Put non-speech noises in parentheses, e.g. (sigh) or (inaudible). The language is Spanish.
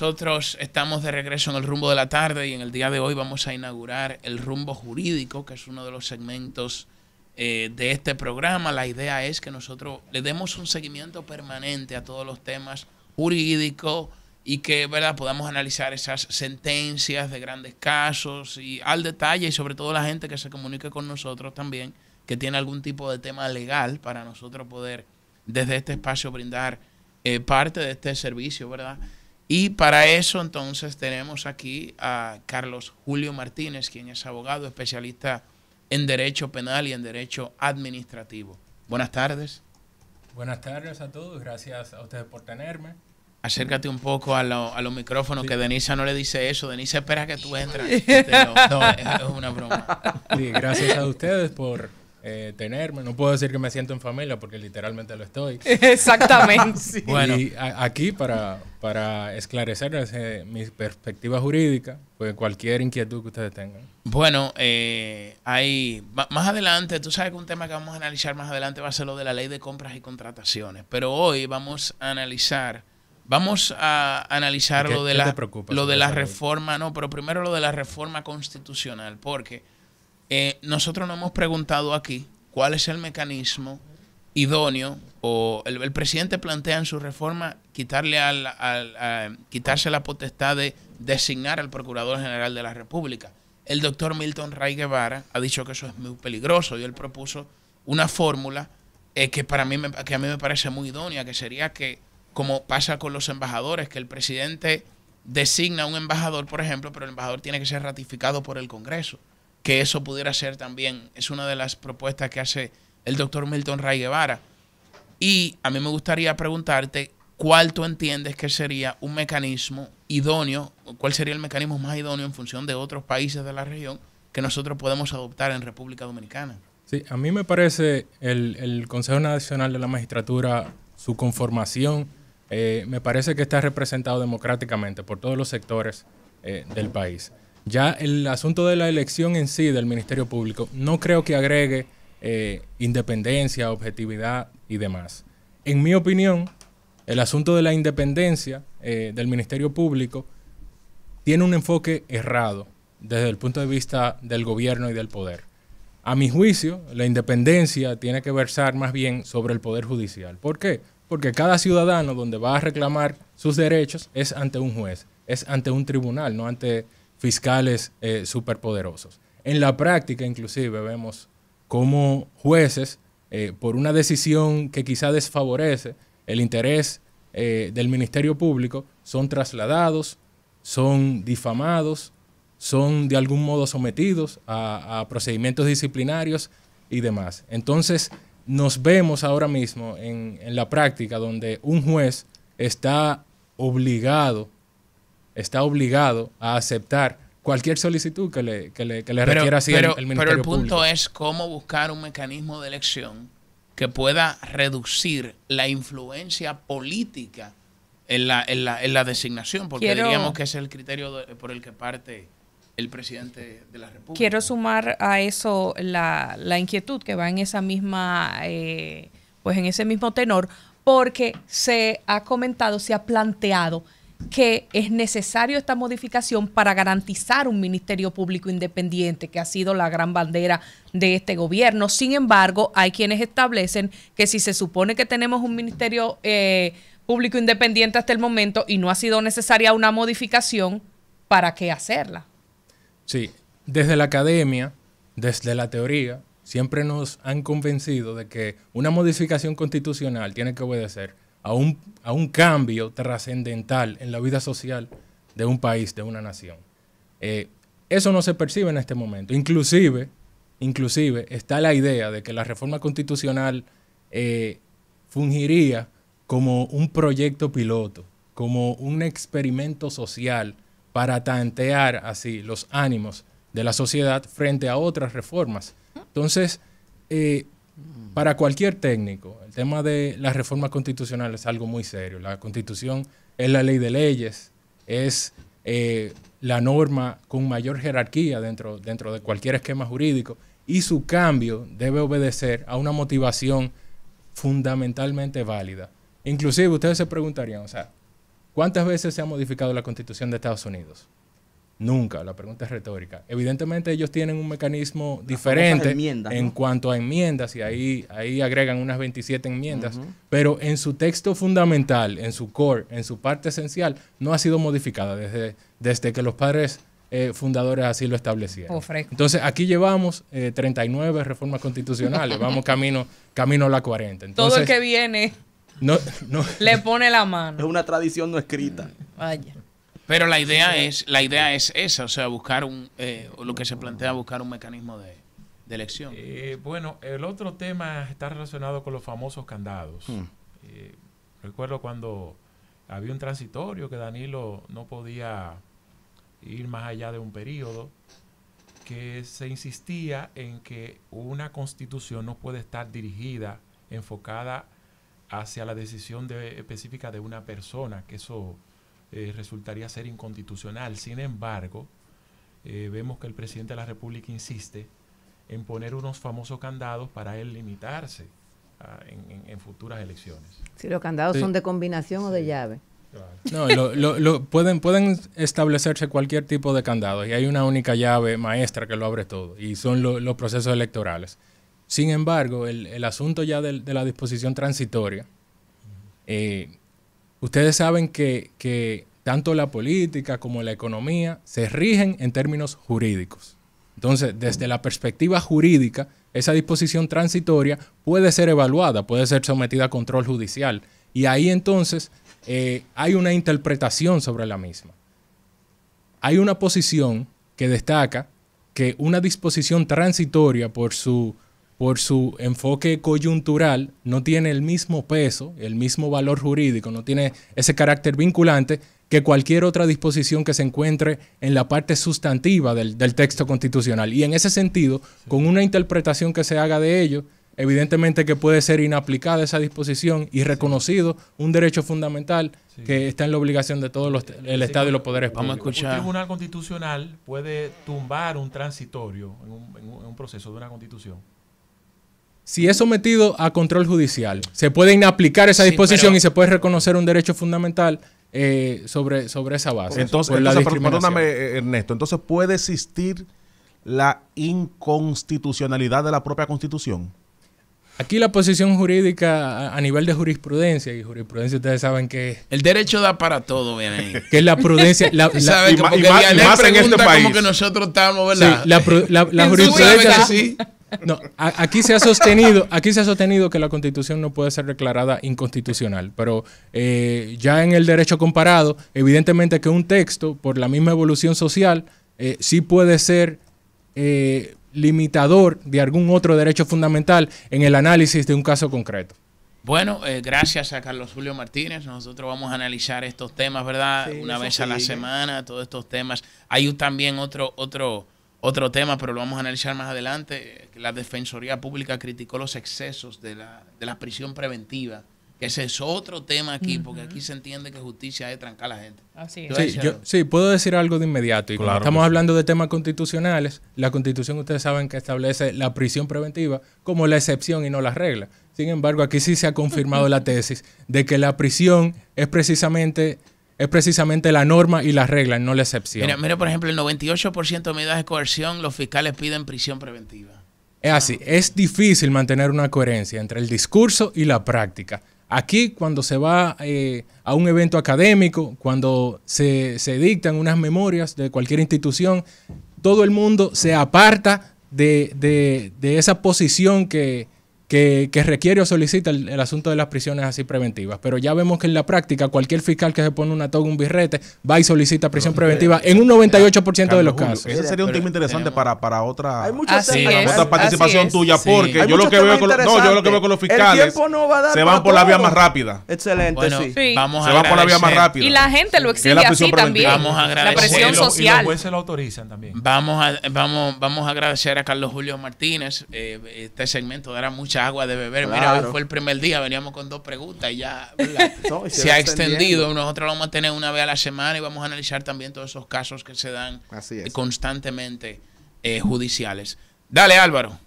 Nosotros estamos de regreso en el rumbo de la tarde y en el día de hoy vamos a inaugurar el rumbo jurídico, que es uno de los segmentos eh, de este programa. La idea es que nosotros le demos un seguimiento permanente a todos los temas jurídicos y que ¿verdad? podamos analizar esas sentencias de grandes casos y al detalle y sobre todo la gente que se comunique con nosotros también, que tiene algún tipo de tema legal para nosotros poder desde este espacio brindar eh, parte de este servicio, ¿verdad? Y para eso entonces tenemos aquí a Carlos Julio Martínez, quien es abogado especialista en derecho penal y en derecho administrativo. Buenas tardes. Buenas tardes a todos, gracias a ustedes por tenerme. Acércate un poco a, los micrófonos, que Denisa no le dice eso. Denisa espera que tú entres. (laughs) Este, no, es, es una broma. Sí, gracias a ustedes por eh, tenerme. No puedo decir que me siento en familia porque literalmente lo estoy. (laughs) Exactamente. (laughs) Bueno, y aquí para, para esclarecer mi perspectiva jurídica, pues cualquier inquietud que ustedes tengan. Bueno, eh, hay, más adelante, tú sabes que un tema que vamos a analizar más adelante va a ser lo de la ley de compras y contrataciones, pero hoy vamos a analizar... Vamos a analizar lo de, la, lo de la reforma, no, pero primero lo de la reforma constitucional, porque eh, nosotros no hemos preguntado aquí cuál es el mecanismo idóneo o el, presidente plantea en su reforma quitarle al, quitarse la potestad de designar al Procurador General de la República. El doctor Milton Ray Guevara ha dicho que eso es muy peligroso y él propuso una fórmula eh, que para mí que a mí me parece muy idónea, que sería que como pasa con los embajadores, que el presidente designa un embajador, por ejemplo, pero el embajador tiene que ser ratificado por el Congreso que eso pudiera ser también. Es una de las propuestas que hace el doctor Milton Ray Guevara. Y a mí me gustaría preguntarte cuál tú entiendes que sería un mecanismo idóneo, cuál sería el mecanismo más idóneo en función de otros países de la región que nosotros podemos adoptar en República Dominicana. Sí, a mí me parece el, Consejo Nacional de la Magistratura, su conformación, eh, me parece que está representado democráticamente por todos los sectores eh, del país. Ya el asunto de la elección en sí del Ministerio Público no creo que agregue eh, independencia, objetividad y demás. En mi opinión, el asunto de la independencia eh, del Ministerio Público tiene un enfoque errado desde el punto de vista del gobierno y del poder. A mi juicio, la independencia tiene que versar más bien sobre el poder judicial. ¿Por qué? Porque cada ciudadano donde va a reclamar sus derechos es ante un juez, es ante un tribunal, no ante fiscales eh, superpoderosos. En la práctica, inclusive, vemos cómo jueces, eh, por una decisión que quizá desfavorece el interés eh, del Ministerio Público, son trasladados, son difamados, son de algún modo sometidos a, procedimientos disciplinarios y demás. Entonces, nos vemos ahora mismo en, en la práctica donde un juez está obligado está obligado a aceptar cualquier solicitud que le, que le, que le requiera así el, Pero el punto es cómo buscar un mecanismo de elección que pueda reducir la influencia política en la, en la, designación, porque diríamos que es el criterio por el que parte el presidente de la República. Quiero sumar a eso la, inquietud que va en esa misma, eh, pues en ese mismo tenor, porque se ha comentado, se ha planteado que es necesario esta modificación para garantizar un ministerio público independiente, que ha sido la gran bandera de este gobierno. Sin embargo, hay quienes establecen que si se supone que tenemos un ministerio eh, público independiente hasta el momento y no ha sido necesaria una modificación, ¿para qué hacerla? Sí, desde la academia, desde la teoría, siempre nos han convencido de que una modificación constitucional tiene que obedecer a un, a un cambio trascendental en la vida social de un país, de una nación. Eh, eso no se percibe en este momento. Inclusive, inclusive está la idea de que la reforma constitucional eh, fungiría como un proyecto piloto, como un experimento social para tantear así los ánimos de la sociedad frente a otras reformas. Entonces, eh, para cualquier técnico, el tema de las reformas constitucional es algo muy serio. La constitución es la ley de leyes, es eh, la norma con mayor jerarquía dentro, dentro de cualquier esquema jurídico y su cambio debe obedecer a una motivación fundamentalmente válida. Inclusive ustedes se preguntarían, o sea, ¿cuántas veces se ha modificado la constitución de Estados Unidos? Nunca, la pregunta es retórica. Evidentemente ellos tienen un mecanismo diferente en cuanto a enmiendas, y ahí, ahí agregan unas 27 enmiendas, pero en su texto fundamental, en su core, en su parte esencial, no ha sido modificada desde, desde que los padres eh, fundadores así lo establecieron. Entonces aquí llevamos eh, 39 reformas constitucionales, (laughs) vamos camino, camino a la 40. Todo el que viene no, no, le pone la mano. Es una tradición no escrita. Vaya. Pero la idea es, la idea es esa, o sea, buscar un, eh, lo que se plantea, buscar un mecanismo de, elección. Eh, bueno, el otro tema está relacionado con los famosos candados. Hmm. Eh, recuerdo cuando había un transitorio que Danilo no podía ir más allá de un periodo, que se insistía en que una constitución no puede estar dirigida, enfocada hacia la decisión específica de una persona, que eso eh, resultaría ser inconstitucional. Sin embargo, eh, vemos que el presidente de la República insiste en poner unos famosos candados para él limitarse ah, en, futuras elecciones. Si los candados son de combinación o de llave. No, lo, pueden, pueden establecerse cualquier tipo de candado y hay una única llave maestra que lo abre todo y son los procesos electorales. Sin embargo, el, asunto ya de, de, la disposición transitoria, eh, Ustedes saben que, tanto la política como la economía se rigen en términos jurídicos. Entonces, desde la perspectiva jurídica, esa disposición transitoria puede ser evaluada, puede ser sometida a control judicial. Y ahí entonces eh, hay una interpretación sobre la misma. Hay una posición que destaca que una disposición transitoria por su por su enfoque coyuntural, no tiene el mismo peso, el mismo valor jurídico, no tiene ese carácter vinculante que cualquier otra disposición que se encuentre en la parte sustantiva del, texto constitucional. Y en ese sentido, con una interpretación que se haga de ello, evidentemente que puede ser inaplicada esa disposición y reconocido un derecho fundamental que está en la obligación de todos los, el Estado y los poderes vamos escuchar. Un tribunal constitucional puede tumbar un transitorio en un proceso de una constitución si es sometido a control judicial, se puede inaplicar esa disposición y se puede reconocer un derecho fundamental eh, sobre, sobre esa base. Entonces, perdóname, eh, Ernesto, entonces puede existir la inconstitucionalidad de la propia constitución. Aquí la posición jurídica a nivel de jurisprudencia, y jurisprudencia ustedes saben que es... El derecho da para todo, ahí. (laughs) Que es la prudencia... La, más, este que nosotros estamos, ¿verdad? Sí, la, la jurisprudencia... Sí. No, aquí se ha sostenido, aquí se ha sostenido que la Constitución no puede ser declarada inconstitucional, pero eh, ya en el derecho comparado, evidentemente que un texto por la misma evolución social eh, sí puede ser eh, limitador de algún otro derecho fundamental en el análisis de un caso concreto. Bueno, gracias a Carlos Julio Martínez. Nosotros vamos a analizar estos temas, ¿verdad? Una vez a la semana, todos estos temas. Hay también otro, otro, otro tema, pero lo vamos a analizar más adelante. La Defensoría Pública criticó los excesos de la, de la prisión preventiva. que Ese es otro tema aquí, porque aquí se entiende que justicia es trancar a la gente. Así Sí, sí, puedo decir algo de inmediato. Y estamos hablando de temas constitucionales, la constitución ustedes saben que establece la prisión preventiva como la excepción y no la regla. Sin embargo, aquí sí se ha confirmado la tesis de que la prisión es precisamente es precisamente la norma y las reglas, no la excepción. Mira, mira por ejemplo, el 98% de medidas de coerción los fiscales piden prisión preventiva. Es así, ah. es difícil mantener una coherencia entre el discurso y la práctica. Aquí, cuando se va eh, a un evento académico, cuando se, dictan unas memorias de cualquier institución, todo el mundo se aparta de, de, esa posición que, que, requiere o solicita el, asunto de las prisiones así preventivas. Pero ya vemos que en la práctica cualquier fiscal que se pone una toga, un birrete, va y solicita prisión preventiva en un 98% de los casos. Ese sería un tema interesante para, para otra, hay participación tuya, porque yo lo, que veo con, los fiscales se van por la vía más rápida. Excelente, Vamos a se van por la vía más rápida. Y la gente lo exige así también. a La presión social. Y los jueces lo autorizan también. Vamos a, vamos, a agradecer a Carlos Julio Martínez. Eh, este segmento dará mucha agua de beber. Mira, fue el primer día, veníamos con dos preguntas y ya (laughs) se, ha extendido. Nosotros lo vamos a tener una vez a la semana y vamos a analizar también todos esos casos que se dan constantemente eh, judiciales. Dale, Álvaro.